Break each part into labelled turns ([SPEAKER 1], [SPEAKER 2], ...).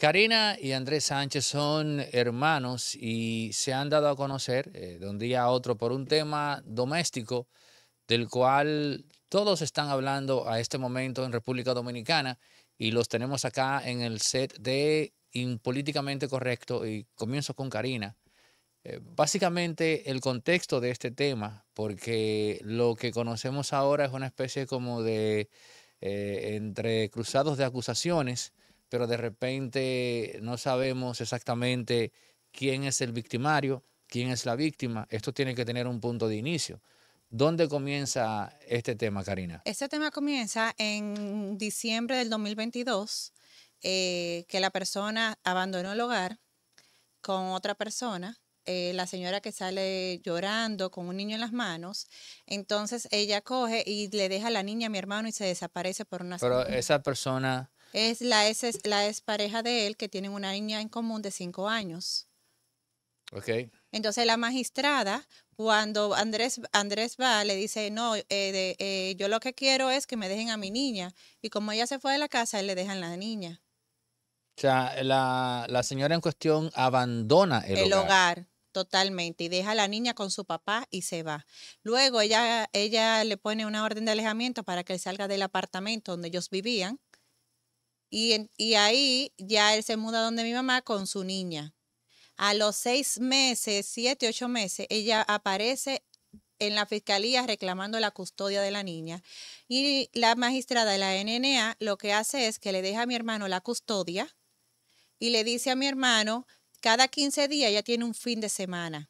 [SPEAKER 1] Karina y Andrés Sánchez son hermanos y se han dado a conocer eh, de un día a otro por un tema doméstico del cual todos están hablando a este momento en República Dominicana y los tenemos acá en el set de Impolíticamente Correcto y comienzo con Karina. Eh, básicamente el contexto de este tema, porque lo que conocemos ahora es una especie como de eh, entre cruzados de acusaciones pero de repente no sabemos exactamente quién es el victimario, quién es la víctima. Esto tiene que tener un punto de inicio. ¿Dónde comienza este tema, Karina?
[SPEAKER 2] Este tema comienza en diciembre del 2022, eh, que la persona abandonó el hogar con otra persona, eh, la señora que sale llorando con un niño en las manos. Entonces ella coge y le deja a la niña a mi hermano y se desaparece por una Pero esa
[SPEAKER 1] persona
[SPEAKER 2] es la ex, la pareja de él que tienen una niña en común de cinco años. Ok. Entonces la magistrada, cuando Andrés, Andrés va, le dice, no, eh, eh, yo lo que quiero es que me dejen a mi niña. Y como ella se fue de la casa, le dejan la niña.
[SPEAKER 1] O sea, la, señora en cuestión abandona el, el hogar.
[SPEAKER 2] totalmente y deja a la niña con su papá y se va. Luego ella, ella le pone una orden de alejamiento para que él salga del apartamento donde ellos vivían y, ahí ya él se muda donde mi mamá con su niña. A los seis meses, siete, ocho meses, ella aparece en la fiscalía reclamando la custodia de la niña. Y la magistrada de la NNA lo que hace es que le deja a mi hermano la custodia y le dice a mi hermano, cada 15 días ya tiene un fin de semana.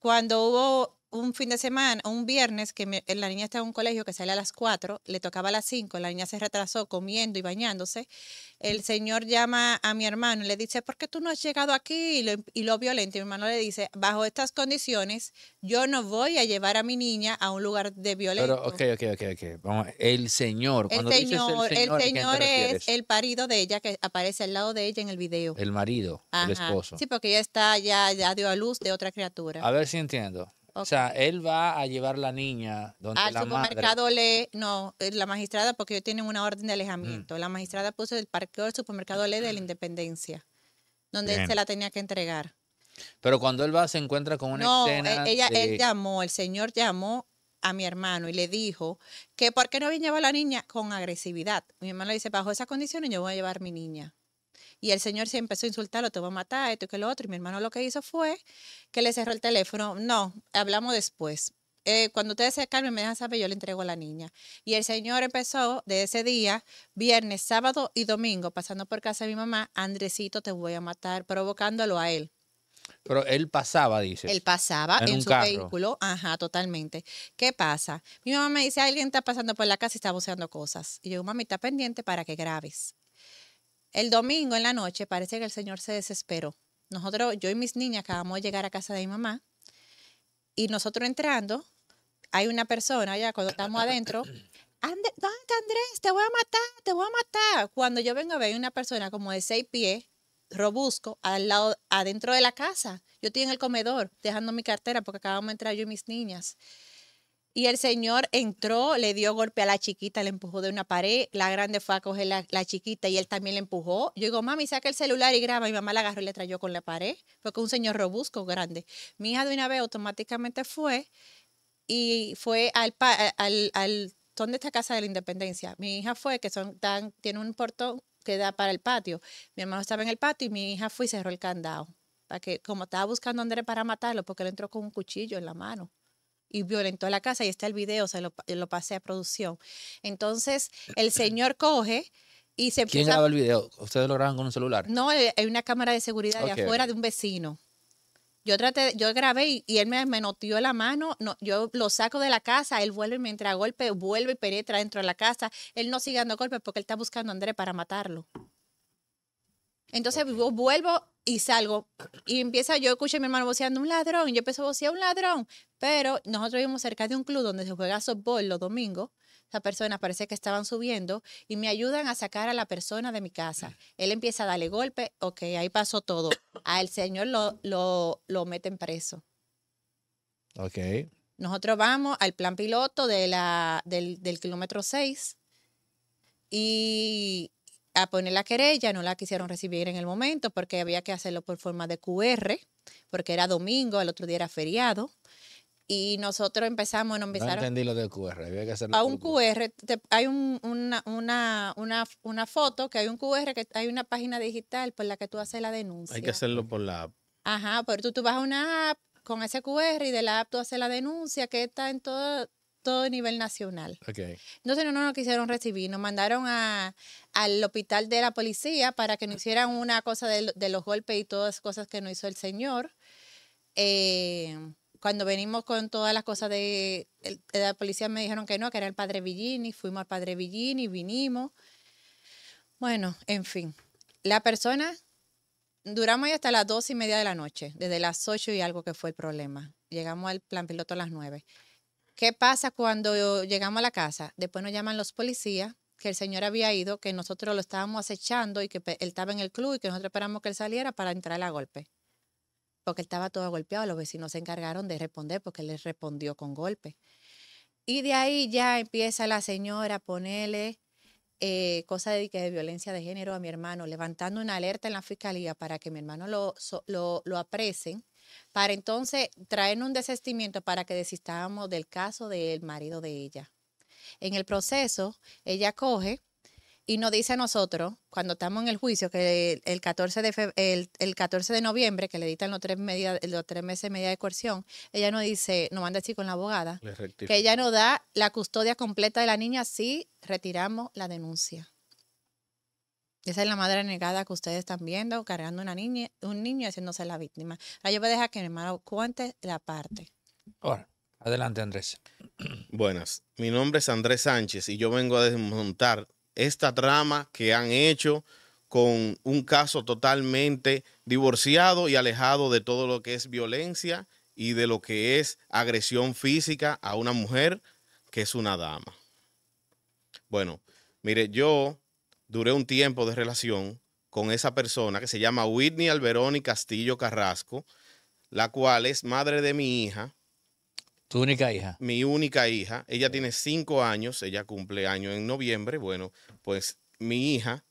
[SPEAKER 2] Cuando hubo un fin de semana, un viernes, que la niña está en un colegio que sale a las 4, le tocaba a las 5, la niña se retrasó comiendo y bañándose. El señor llama a mi hermano y le dice, ¿por qué tú no has llegado aquí? Y lo, y violenta. mi hermano le dice, bajo estas condiciones, yo no voy a llevar a mi niña a un lugar de violencia. Pero, ok,
[SPEAKER 1] ok, ok, el señor. El señor, el señor, el señor es
[SPEAKER 2] el parido de ella que aparece al lado de ella en el video. El
[SPEAKER 1] marido, el esposo. Sí,
[SPEAKER 2] porque ella está, ya dio a luz de otra criatura. A ver
[SPEAKER 1] si entiendo. O sea, él va a llevar la niña donde Al supermercado
[SPEAKER 2] lee, No, eh, la magistrada, porque ellos tienen una orden de mm. alejamiento. La magistrada puso el parqueo del supermercado lee de la Independencia, donde él se la tenía que entregar.
[SPEAKER 1] Pero cuando él va, se encuentra con una no, eh, Ella, él
[SPEAKER 2] llamó, el señor llamó a mi hermano y le dijo que por qué no había llevado a la niña con agresividad. Mi hermano le dice, bajo esas condiciones yo voy a llevar mi niña. Y el señor sí empezó a insultarlo, te voy a matar, esto y que lo otro. Y mi hermano lo que hizo fue que le cerró el teléfono. No, hablamos después. Eh, cuando ustedes se acaben, me dejan saber, yo le entrego a la niña. Y el señor empezó de ese día, viernes, sábado y domingo, pasando por casa de mi mamá, Andresito, te voy a matar, provocándolo a él.
[SPEAKER 1] Pero él pasaba, dice. Él
[SPEAKER 2] pasaba en, su vehículo, ajá, totalmente. ¿Qué pasa? Mi mamá me dice, alguien está pasando por la casa y está buceando cosas. Y yo, mami, está pendiente para que grabes. El domingo en la noche parece que el Señor se desesperó. Nosotros, yo y mis niñas acabamos de llegar a casa de mi mamá y nosotros entrando, hay una persona allá, cuando estamos adentro, Andrés? Te voy a matar, te voy a matar. Cuando yo vengo a ver una persona como de seis pies, robusto, al lado, adentro de la casa. Yo estoy en el comedor, dejando mi cartera porque acabamos de entrar yo y mis niñas. Y el señor entró, le dio golpe a la chiquita, le empujó de una pared. La grande fue a coger la, chiquita y él también le empujó. Yo digo, mami, saca el celular y graba. Mi mamá la agarró y le trayó con la pared. Fue con un señor robusto, grande. Mi hija de una vez automáticamente fue y fue al, al, está casa de la independencia. Mi hija fue, que son tan, tiene un portón que da para el patio. Mi hermano estaba en el patio y mi hija fue y cerró el candado. Para que, como estaba buscando a para matarlo, porque él entró con un cuchillo en la mano y violentó la casa y está el video, se lo, pasé a producción. Entonces el señor coge y se ¿Quién graba el
[SPEAKER 1] video? ¿Ustedes lo graban con un celular? No,
[SPEAKER 2] eh, hay una cámara de seguridad de afuera de un vecino. Yo traté, yo grabé y, él me, me notió la mano, no, yo lo saco de la casa, él vuelve y me entra a golpe, vuelve y penetra dentro de la casa. Él no sigue dando golpes porque él está buscando a Andrés para matarlo. Entonces vuelvo y salgo y empieza, yo escuché a mi hermano voceando un ladrón, y yo empiezo a vocear un ladrón, pero nosotros vivimos cerca de un club donde se juega softball los domingos. Esa persona parece que estaban subiendo y me ayudan a sacar a la persona de mi casa. Él empieza a darle golpe, ok, ahí pasó todo. Al señor lo, lo, meten preso. Ok. Nosotros vamos al plan piloto de la, del, del kilómetro 6 y a poner la querella, no la quisieron recibir en el momento porque había que hacerlo por forma de QR, porque era domingo, el otro día era feriado. Y nosotros empezamos, nos empezaron. No entendí
[SPEAKER 1] lo del QR, había que hacerlo. A un
[SPEAKER 2] QR, hay un, una, una, una, foto que hay un QR, que hay una página digital por la que tú haces la denuncia. Hay que
[SPEAKER 3] hacerlo por la app.
[SPEAKER 2] Ajá, pero tú, tú vas a una app con ese QR y de la app tú haces la denuncia que está en todo, todo a nivel nacional. Okay. Entonces no, no nos quisieron recibir, nos mandaron al hospital de la policía para que nos hicieran una cosa de, los golpes y todas las cosas que nos hizo el señor. Eh, cuando venimos con todas las cosas de, de, la policía me dijeron que no, que era el padre Villini, fuimos al padre Villini, vinimos. Bueno, en fin, la persona, duramos ahí hasta las dos y media de la noche, desde las ocho y algo que fue el problema. Llegamos al plan piloto a las nueve. ¿Qué pasa cuando llegamos a la casa? Después nos llaman los policías que el señor había ido, que nosotros lo estábamos acechando y que pues, él estaba en el club y que nosotros esperamos que él saliera para entrar a golpe. Porque él estaba todo golpeado, los vecinos se encargaron de responder porque él les respondió con golpe. Y de ahí ya empieza la señora a ponerle eh, cosas de, violencia de género a mi hermano, levantando una alerta en la fiscalía para que mi hermano lo, lo, lo apresen para entonces traernos un desistimiento para que desistamos del caso del marido de ella. En el proceso, ella coge y nos dice a nosotros, cuando estamos en el juicio, que el 14 de, el, de noviembre, que le dictan los tres, los tres meses de medida de coerción, ella nos dice, nos manda así con la abogada, que ella nos da la custodia completa de la niña si retiramos la denuncia. Esa es la madre negada que ustedes están viendo, cargando una niña, un niño haciéndose la víctima. Ahora yo voy a dejar que mi hermano cuente la parte.
[SPEAKER 3] Ahora, adelante Andrés. Buenas, mi nombre es Andrés Sánchez y yo vengo a desmontar esta trama que han hecho con un caso totalmente divorciado y alejado de todo lo que es violencia y de lo que es agresión física a una mujer que es una dama. Bueno, mire, yo duré un tiempo de relación con esa persona que se llama Whitney Alberoni Castillo Carrasco, la cual es madre de mi hija.
[SPEAKER 1] ¿Tu única hija?
[SPEAKER 3] Mi única hija. Ella tiene cinco años, ella cumple año en noviembre. Bueno, pues mi hija,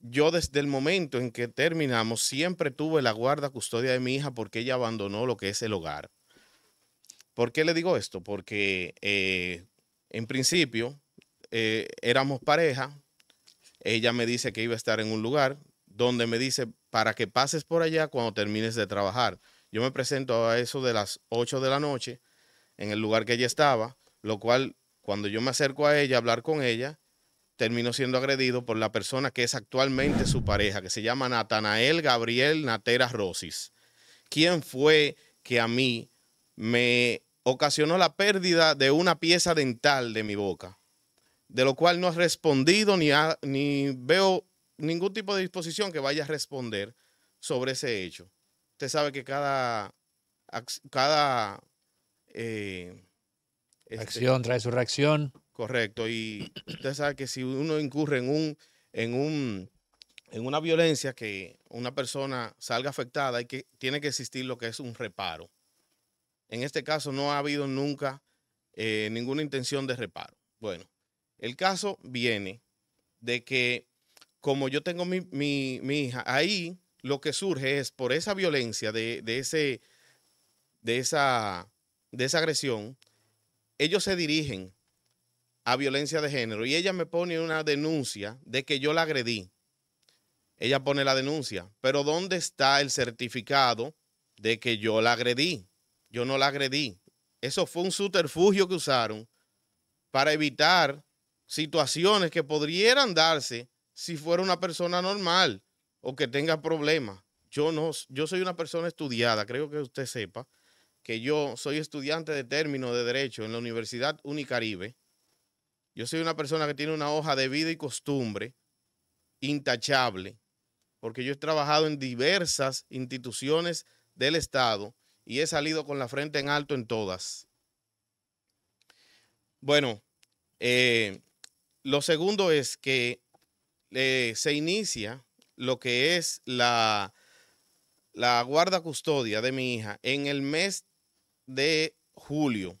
[SPEAKER 3] yo desde el momento en que terminamos, siempre tuve la guarda custodia de mi hija porque ella abandonó lo que es el hogar. ¿Por qué le digo esto? Porque eh, en principio eh, éramos pareja, ella me dice que iba a estar en un lugar donde me dice, para que pases por allá cuando termines de trabajar. Yo me presento a eso de las 8 de la noche en el lugar que ella estaba, lo cual cuando yo me acerco a ella a hablar con ella, termino siendo agredido por la persona que es actualmente su pareja, que se llama Natanael Gabriel Natera Rosis. ¿Quién fue que a mí me ocasionó la pérdida de una pieza dental de mi boca? de lo cual no ha respondido ni, ni veo ningún tipo de disposición que vaya a responder sobre ese hecho. Usted sabe que cada, cada eh, este acción trae su
[SPEAKER 1] reacción.
[SPEAKER 3] Correcto. Y usted sabe que si uno incurre en un, en un, en una violencia que una persona salga afectada, hay que, tiene que existir lo que es un reparo. En este caso no ha habido nunca eh, ninguna intención de reparo. Bueno, el caso viene de que como yo tengo mi, mi, hija, ahí lo que surge es por esa violencia de, ese, de, esa, de esa agresión, ellos se dirigen a violencia de género y ella me pone una denuncia de que yo la agredí. Ella pone la denuncia, pero ¿dónde está el certificado de que yo la agredí? Yo no la agredí. Eso fue un subterfugio que usaron para evitar situaciones que podrían darse si fuera una persona normal o que tenga problemas. Yo no, yo soy una persona estudiada, creo que usted sepa que yo soy estudiante de término de derecho en la Universidad Unicaribe. Yo soy una persona que tiene una hoja de vida y costumbre intachable, porque yo he trabajado en diversas instituciones del Estado y he salido con la frente en alto en todas. Bueno, eh, lo segundo es que eh, se inicia lo que es la, la guarda custodia de mi hija en el mes de julio,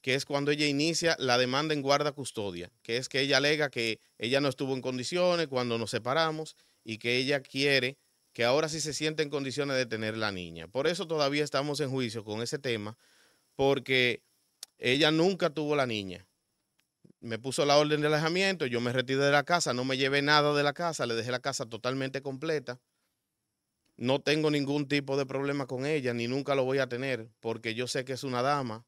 [SPEAKER 3] que es cuando ella inicia la demanda en guarda custodia, que es que ella alega que ella no estuvo en condiciones cuando nos separamos y que ella quiere que ahora sí se siente en condiciones de tener la niña. Por eso todavía estamos en juicio con ese tema, porque ella nunca tuvo la niña me puso la orden de alejamiento, yo me retiré de la casa, no me llevé nada de la casa, le dejé la casa totalmente completa. No tengo ningún tipo de problema con ella, ni nunca lo voy a tener, porque yo sé que es una dama,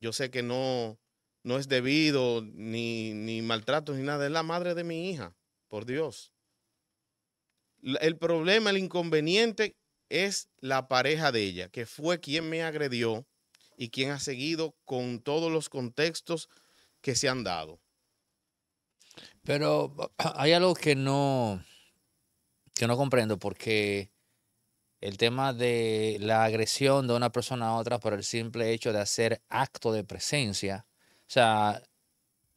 [SPEAKER 3] yo sé que no, no es debido, ni, ni maltrato, ni nada, es la madre de mi hija, por Dios. El problema, el inconveniente es la pareja de ella, que fue quien me agredió y quien ha seguido con todos los contextos que se han dado.
[SPEAKER 1] Pero hay algo que no, que no comprendo, porque el tema de la agresión de una persona a otra por el simple hecho de hacer acto de presencia, o sea,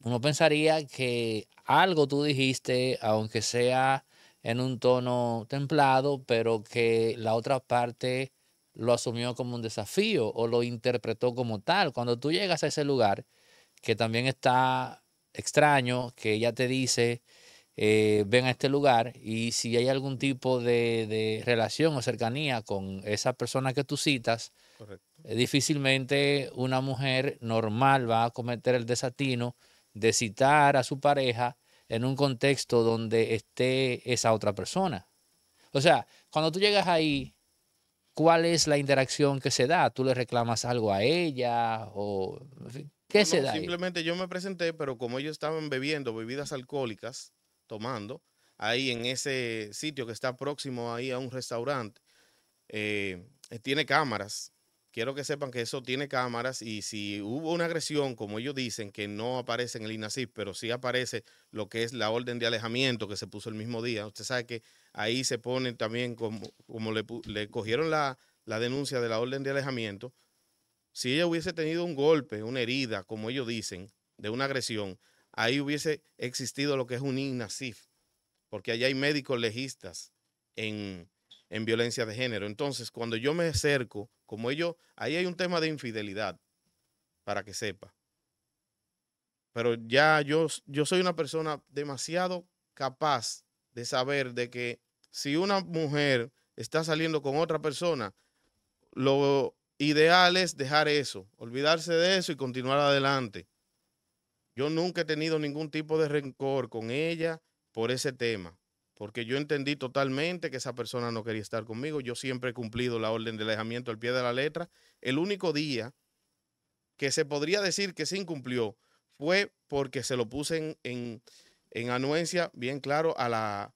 [SPEAKER 1] uno pensaría que algo tú dijiste, aunque sea en un tono templado, pero que la otra parte lo asumió como un desafío o lo interpretó como tal. Cuando tú llegas a ese lugar que también está extraño, que ella te dice, eh, ven a este lugar y si hay algún tipo de, relación o cercanía con esa persona que tú citas, eh, difícilmente una mujer normal va a cometer el desatino de citar a su pareja en un contexto donde esté esa otra persona. O sea, cuando tú llegas ahí, ¿cuál es la interacción que se da? ¿Tú le reclamas algo a ella? O, Simplemente
[SPEAKER 3] yo me presenté, pero como ellos estaban bebiendo bebidas alcohólicas, tomando, ahí en ese sitio que está próximo ahí a un restaurante, eh, eh, tiene cámaras. Quiero que sepan que eso tiene cámaras y si hubo una agresión, como ellos dicen, que no aparece en el Inasip, pero sí aparece lo que es la orden de alejamiento que se puso el mismo día. Usted sabe que ahí se pone también como, como le, cogieron la, la denuncia de la orden de alejamiento, si ella hubiese tenido un golpe, una herida, como ellos dicen, de una agresión, ahí hubiese existido lo que es un INASIF, porque allá hay médicos legistas en, en violencia de género. Entonces, cuando yo me acerco, como ellos, ahí hay un tema de infidelidad, para que sepa. Pero ya yo, yo soy una persona demasiado capaz de saber de que si una mujer está saliendo con otra persona, lo, ideal es dejar eso, olvidarse de eso y continuar adelante. Yo nunca he tenido ningún tipo de rencor con ella por ese tema, porque yo entendí totalmente que esa persona no quería estar conmigo. Yo siempre he cumplido la orden de alejamiento al pie de la letra. El único día que se podría decir que se incumplió fue porque se lo puse en, anuencia, bien claro, a la,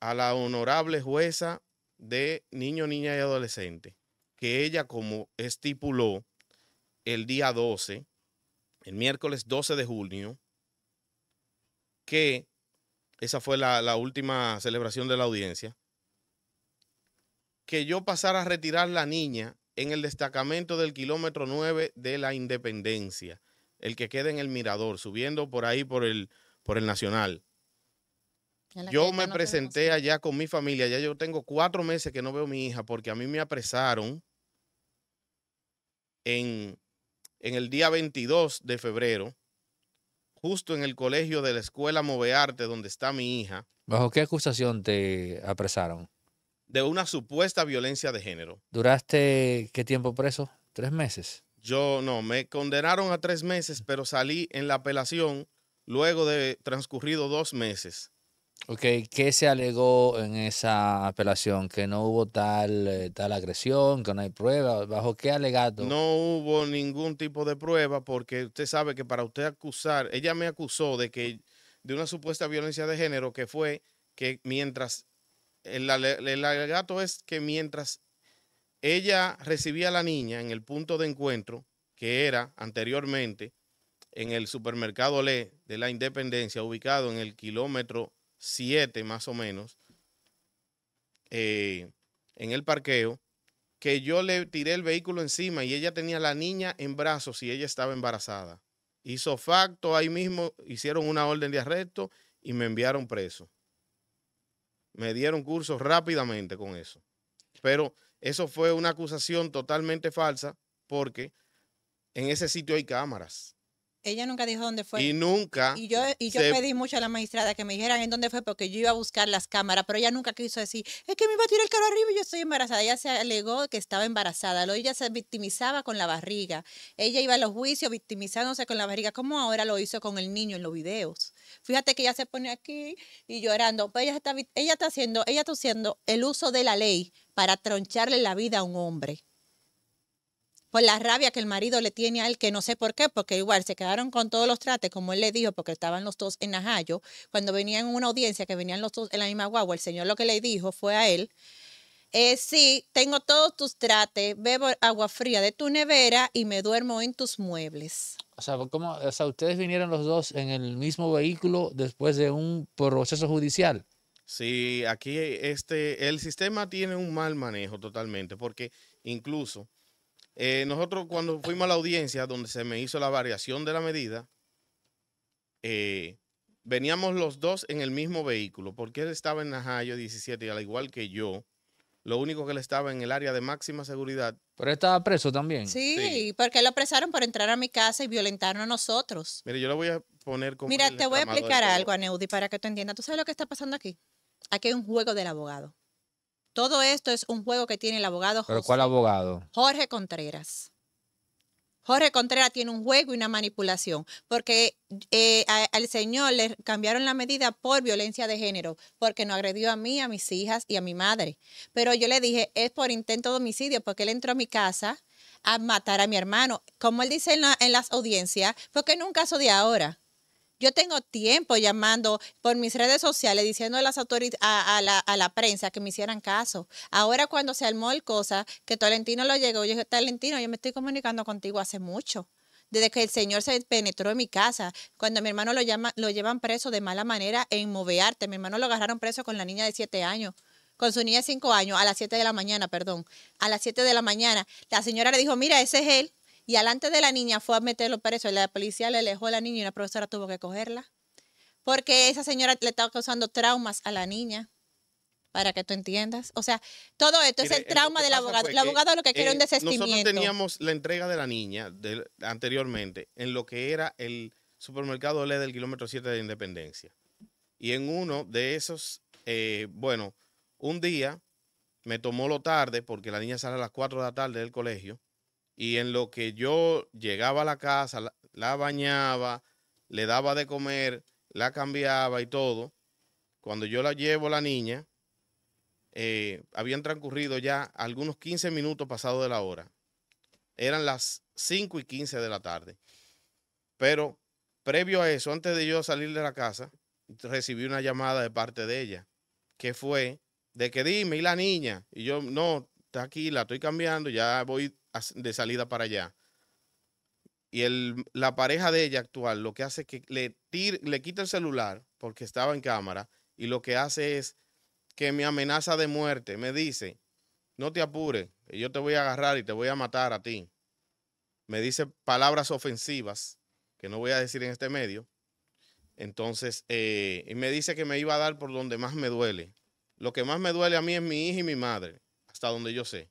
[SPEAKER 3] a la honorable jueza de niño, niña y adolescente que ella, como estipuló el día 12, el miércoles 12 de junio, que esa fue la, última celebración de la audiencia, que yo pasara a retirar la niña en el destacamento del kilómetro 9 de la Independencia, el que queda en el Mirador, subiendo por ahí por el, por el Nacional. Yo me presenté allá con mi familia, ya yo tengo cuatro meses que no veo mi hija porque a mí me apresaron en, el día 22 de febrero, justo en el colegio de la escuela Movearte, donde está mi hija.
[SPEAKER 1] ¿Bajo qué acusación te apresaron?
[SPEAKER 3] De una supuesta violencia de género.
[SPEAKER 1] ¿Duraste qué tiempo preso? ¿Tres
[SPEAKER 3] meses? Yo no, me condenaron a tres meses, pero salí en la apelación luego de transcurrido dos meses.
[SPEAKER 1] Ok, ¿qué se alegó en esa apelación? ¿Que no hubo tal, eh, tal agresión? ¿Que no hay prueba? ¿Bajo qué alegato? No
[SPEAKER 3] hubo ningún tipo de prueba porque usted sabe que para usted acusar, ella me acusó de que de una supuesta violencia de género que fue que mientras, el, el alegato es que mientras ella recibía a la niña en el punto de encuentro, que era anteriormente en el supermercado Le de la Independencia, ubicado en el kilómetro siete más o menos, eh, en el parqueo, que yo le tiré el vehículo encima y ella tenía la niña en brazos y ella estaba embarazada. Hizo facto ahí mismo, hicieron una orden de arresto y me enviaron preso. Me dieron curso rápidamente con eso. Pero eso fue una acusación totalmente falsa porque en ese sitio hay cámaras.
[SPEAKER 2] Ella nunca dijo dónde fue. Y
[SPEAKER 3] nunca. Y yo, y yo pedí
[SPEAKER 2] mucho a la magistrada que me dijeran en dónde fue porque yo iba a buscar las cámaras, pero ella nunca quiso decir, es que me iba a tirar el carro arriba y yo estoy embarazada. Ella se alegó que estaba embarazada. ella se victimizaba con la barriga. Ella iba a los juicios victimizándose con la barriga, como ahora lo hizo con el niño en los videos. Fíjate que ella se pone aquí y llorando. Pues ella está, ella está haciendo, ella está haciendo el uso de la ley para troncharle la vida a un hombre por la rabia que el marido le tiene a él, que no sé por qué, porque igual se quedaron con todos los trates, como él le dijo, porque estaban los dos en Najayo. Cuando venían en una audiencia, que venían los dos en la misma guagua, el señor lo que le dijo fue a él, eh, sí, tengo todos tus trates, bebo agua fría de tu nevera y me duermo en tus muebles.
[SPEAKER 1] O sea, o sea, ustedes vinieron los dos en el mismo vehículo después de un proceso judicial.
[SPEAKER 3] Sí, aquí este, el sistema tiene un mal manejo totalmente, porque incluso eh, nosotros cuando fuimos a la audiencia donde se me hizo la variación de la medida, eh, veníamos los dos en el mismo vehículo, porque él estaba en Najayo 17 y al igual que yo, lo único que él estaba en el área de máxima seguridad. Pero estaba preso también. Sí,
[SPEAKER 2] porque lo apresaron por entrar a mi casa y violentarnos a nosotros.
[SPEAKER 3] Mire, yo le voy a poner como... Mira, te voy a explicar algo,
[SPEAKER 2] Aneudi, para que tú entiendas. ¿Tú sabes lo que está pasando aquí? Aquí hay un juego del abogado. Todo esto es un juego que tiene el abogado Jorge. ¿Pero
[SPEAKER 1] cuál abogado?
[SPEAKER 2] Jorge Contreras. Jorge Contreras tiene un juego y una manipulación, porque eh, al señor le cambiaron la medida por violencia de género, porque no agredió a mí, a mis hijas y a mi madre. Pero yo le dije, es por intento de homicidio, porque él entró a mi casa a matar a mi hermano. Como él dice en, las audiencias, porque en un caso de ahora. Yo tengo tiempo llamando por mis redes sociales diciendo a las a, la, prensa que me hicieran caso. Ahora cuando se armó el cosa, que Talentino lo llegó, yo dije, Talentino, yo me estoy comunicando contigo hace mucho. Desde que el señor se penetró en mi casa, cuando mi hermano lo, llama, lo llevan preso de mala manera en Movearte, mi hermano lo agarraron preso con la niña de siete años con su niña de cinco años a las 7 de la mañana, perdón, a las siete de la mañana. La señora le dijo, mira, ese es él. Y alante de la niña fue a meterlo preso. La policía le alejó a la niña y la profesora tuvo que cogerla. Porque esa señora le estaba causando traumas a la niña. Para que tú entiendas. O sea, todo esto es el eh, trauma del abogado. El abogado lo que quiere es un desestimiento. Eh, nosotros teníamos
[SPEAKER 3] la entrega de la niña anteriormente en lo que era el supermercado L del kilómetro 7 de Independencia. Y en uno de esos, eh, bueno, un día me tomó lo tarde porque la niña sale a las 4 de la tarde del colegio y en lo que yo llegaba a la casa, la, bañaba, le daba de comer, la cambiaba y todo, cuando yo la llevo la niña, eh, habían transcurrido ya algunos 15 minutos pasado de la hora. Eran las 5 y 15 de la tarde. Pero previo a eso, antes de yo salir de la casa, recibí una llamada de parte de ella, que fue de que dime, ¿y la niña? Y yo, no, está aquí, la estoy cambiando, ya voy de salida para allá. Y el, la pareja de ella actual lo que hace es que le, le quita el celular porque estaba en cámara y lo que hace es que me amenaza de muerte. Me dice, no te apures, yo te voy a agarrar y te voy a matar a ti. Me dice palabras ofensivas que no voy a decir en este medio. Entonces, eh, y me dice que me iba a dar por donde más me duele. Lo que más me duele a mí es mi hija y mi madre, hasta donde yo sé.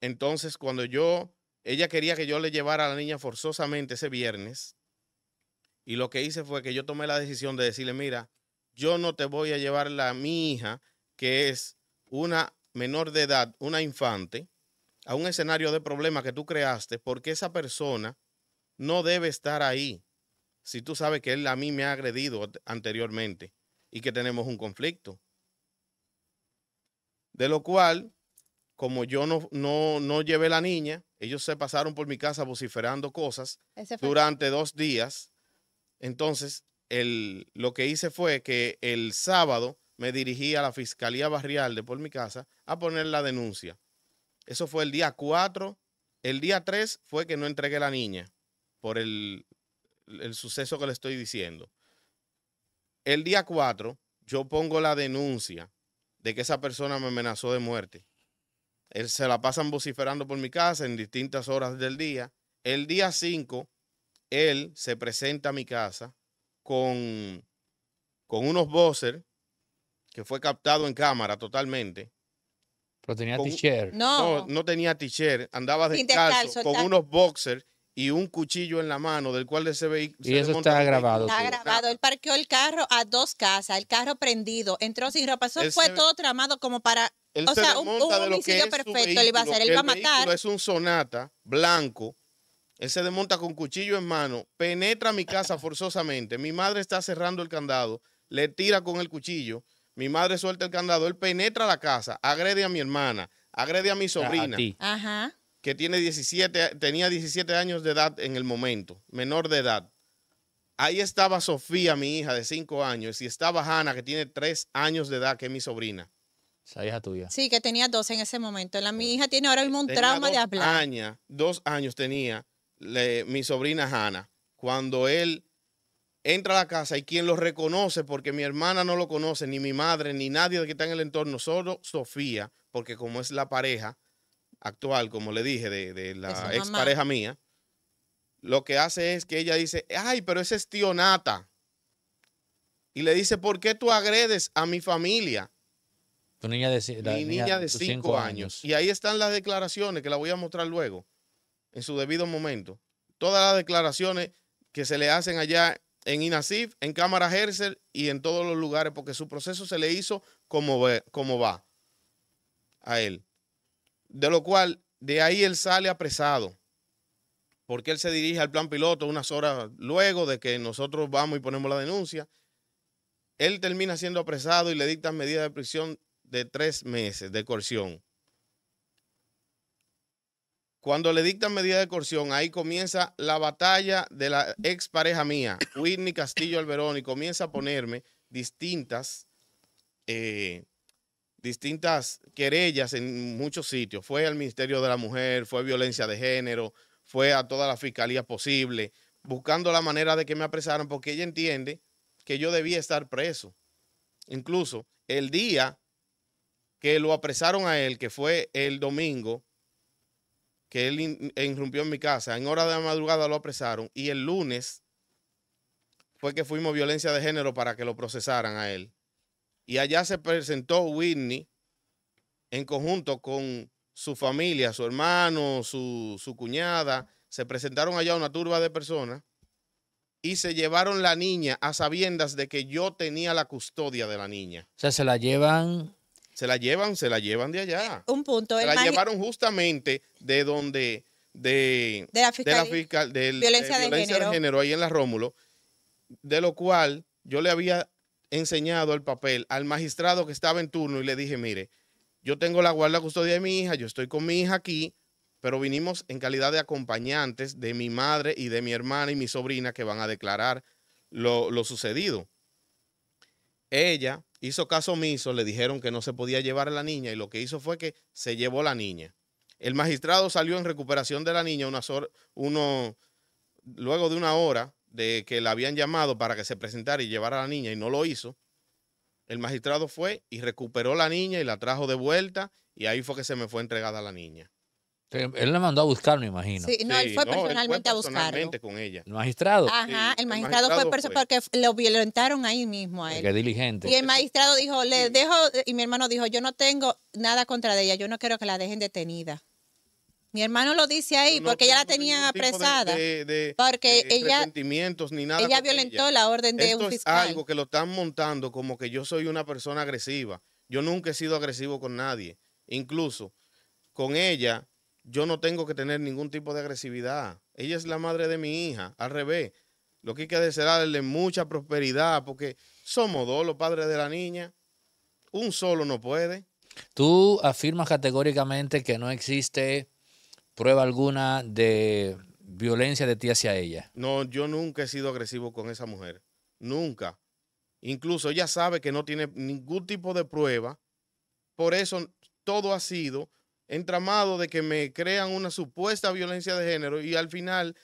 [SPEAKER 3] Entonces, cuando yo, ella quería que yo le llevara a la niña forzosamente ese viernes, y lo que hice fue que yo tomé la decisión de decirle, mira, yo no te voy a llevar a mi hija, que es una menor de edad, una infante, a un escenario de problema que tú creaste, porque esa persona no debe estar ahí. Si tú sabes que él a mí me ha agredido anteriormente y que tenemos un conflicto. De lo cual, como yo no, no, llevé la niña, ellos se pasaron por mi casa vociferando cosas durante dos días. Entonces, lo que hice fue que el sábado me dirigí a la Fiscalía Barrial de por mi casa a poner la denuncia. Eso fue el día 4. El día 3 fue que no entregué la niña por el, el suceso que le estoy diciendo. El día 4 yo pongo la denuncia de que esa persona me amenazó de muerte. Él se la pasan vociferando por mi casa en distintas horas del día. El día 5, él se presenta a mi casa con, con unos boxers que fue captado en cámara totalmente. Pero tenía t-shirt. No. no. tenía t-shirt. Andaba descalzo, con unos boxers y un cuchillo en la mano, del cual ese vehículo. Y eso está grabado. Está grabado.
[SPEAKER 2] Él parqueó el carro a dos casas, el carro prendido, entró sin ropa. Eso fue todo tramado como para o sea, un, homicidio perfecto le iba a hacer, él va a matar. Es
[SPEAKER 3] un sonata blanco. Él se desmonta con cuchillo en mano, penetra a mi casa forzosamente. Mi madre está cerrando el candado, le tira con el cuchillo. Mi madre suelta el candado, él penetra a la casa, agrede a mi hermana, agrede a mi sobrina. Ajá. Que tiene 17, tenía 17 años de edad en el momento, menor de edad. Ahí estaba Sofía, mi hija de 5 años, y estaba Hannah, que tiene 3 años de edad, que es mi sobrina. Esa hija tuya.
[SPEAKER 2] Sí, que tenía dos en ese momento. La, mi hija tiene ahora mismo un trauma de hablar.
[SPEAKER 3] Años, dos años tenía mi sobrina Hanna. Cuando él entra a la casa y quien lo reconoce, porque mi hermana no lo conoce, ni mi madre, ni nadie que está en el entorno, solo Sofía, porque como es la pareja actual, como le dije, de, de la pareja mía, lo que hace es que ella dice, ay, pero ese es tío Nata. Y le dice, ¿por qué tú agredes a mi familia?
[SPEAKER 1] niña de, niña, de cinco, años.
[SPEAKER 3] Y ahí están las declaraciones que la voy a mostrar luego, en su debido momento. Todas las declaraciones que se le hacen allá en INASIF, en Cámara Hercer y en todos los lugares, porque su proceso se le hizo como, como va a él. De lo cual, de ahí él sale apresado, porque él se dirige al plan piloto unas horas luego de que nosotros vamos y ponemos la denuncia. Él termina siendo apresado y le dictan medidas de prisión de tres meses de corsión. Cuando le dictan medida de coerción, ahí comienza la batalla de la expareja mía, Whitney Castillo Alberón, y comienza a ponerme distintas, eh, distintas querellas en muchos sitios. Fue al Ministerio de la Mujer, fue violencia de género, fue a toda la fiscalía posible, buscando la manera de que me apresaran, porque ella entiende que yo debía estar preso. Incluso el día que lo apresaron a él, que fue el domingo, que él e irrumpió en mi casa, en hora de la madrugada lo apresaron y el lunes fue que fuimos violencia de género para que lo procesaran a él. Y allá se presentó Whitney en conjunto con su familia, su hermano, su, su cuñada. Se presentaron allá una turba de personas y se llevaron la niña a sabiendas de que yo tenía la custodia de la niña. O sea, se la llevan se la llevan, se la llevan de allá.
[SPEAKER 2] Un punto. Se la llevaron
[SPEAKER 3] justamente de donde, de, de la fiscal, de la violencia, de, género. de ahí en la Rómulo, de lo cual yo le había enseñado el papel al magistrado que estaba en turno y le dije, mire, yo tengo la guarda custodia de mi hija, yo estoy con mi hija aquí, pero vinimos en calidad de acompañantes de mi madre y de mi hermana y mi sobrina que van a declarar lo, lo sucedido. Ella hizo caso omiso, le dijeron que no se podía llevar a la niña y lo que hizo fue que se llevó la niña. El magistrado salió en recuperación de la niña una uno, luego de una hora de que la habían llamado para que se presentara y llevara a la niña y no lo hizo. El magistrado fue y recuperó la niña y la trajo de vuelta y ahí fue que se me fue entregada la niña.
[SPEAKER 1] Él la mandó a buscar, me imagino. Sí, no, él fue personalmente a personalmente
[SPEAKER 3] con ella. El magistrado. Ajá, el, magistrado
[SPEAKER 2] fue, personalmente, porque lo violentaron ahí mismo a él. Qué
[SPEAKER 1] diligente. Y el
[SPEAKER 2] magistrado dijo, le dejo, y mi hermano dijo, yo no tengo nada contra ella, yo no quiero que la dejen detenida. Mi hermano lo dice ahí, porque ella la tenían apresada. porque ella.
[SPEAKER 3] ni nada. Ella violentó la orden de un fiscal. Es algo que lo están montando como que yo soy una persona agresiva. Yo nunca he sido agresivo con nadie. Incluso con ella, yo no tengo que tener ningún tipo de agresividad. Ella es la madre de mi hija, al revés. Lo que hay que hacer es darle mucha prosperidad, porque somos dos los padres de la niña. Un solo no puede.
[SPEAKER 1] Tú afirmas categóricamente que no existe prueba alguna de violencia de ti hacia ella.
[SPEAKER 3] No, yo nunca he sido agresivo con esa mujer. Nunca. Incluso ella sabe que no tiene ningún tipo de prueba. Por eso todo ha sido entramado de que me crean una supuesta violencia de género y al final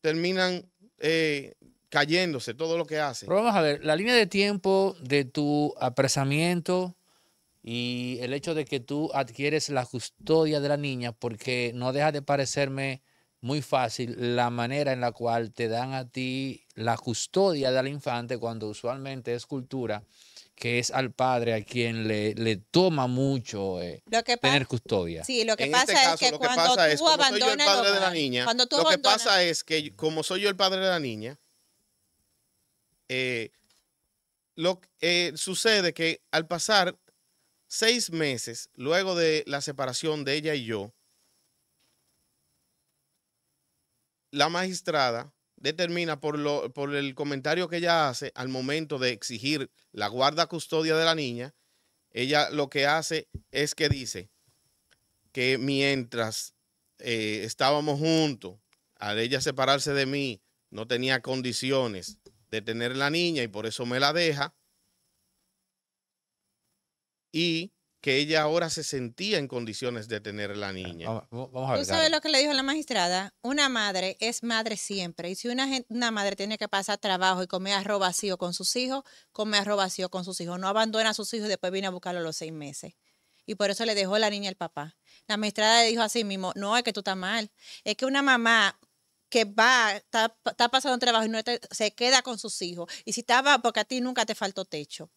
[SPEAKER 3] terminan eh, cayéndose todo lo que hacen.
[SPEAKER 1] vamos a ver, la línea de tiempo de tu apresamiento y el hecho de que tú adquieres la custodia de la niña, porque no deja de parecerme muy fácil la manera en la cual te dan a ti la custodia del infante cuando usualmente es cultura que es al padre a quien le,
[SPEAKER 3] toma mucho eh, tener custodia. Sí, lo que pasa es que, cuando tú abandonas como padre de la niña, lo que pasa es que como soy yo el padre de la niña, eh, lo, eh, sucede que al pasar seis meses luego de la separación de ella y yo, la magistrada determina por, lo, por el comentario que ella hace al momento de exigir la guarda custodia de la niña, ella lo que hace es que dice que mientras eh, estábamos juntos, al ella separarse de mí, no tenía condiciones de tener la niña y por eso me la deja. Y que ella ahora se sentía en condiciones de tener la eh, niña. ¿Tú sabes lo
[SPEAKER 2] que le dijo la magistrada? Una madre es madre siempre. Y si una, madre tiene que pasar trabajo y comer arroz vacío con sus hijos, come arroz vacío con sus hijos. No abandona a sus hijos y después viene a buscarlos a los seis meses. Y por eso le dejó la niña al papá. La magistrada le dijo así mismo, no, es que tú estás mal. Es que una mamá que va, está, pasando un trabajo y no se queda con sus hijos. Y si estaba, porque a ti nunca te faltó techo.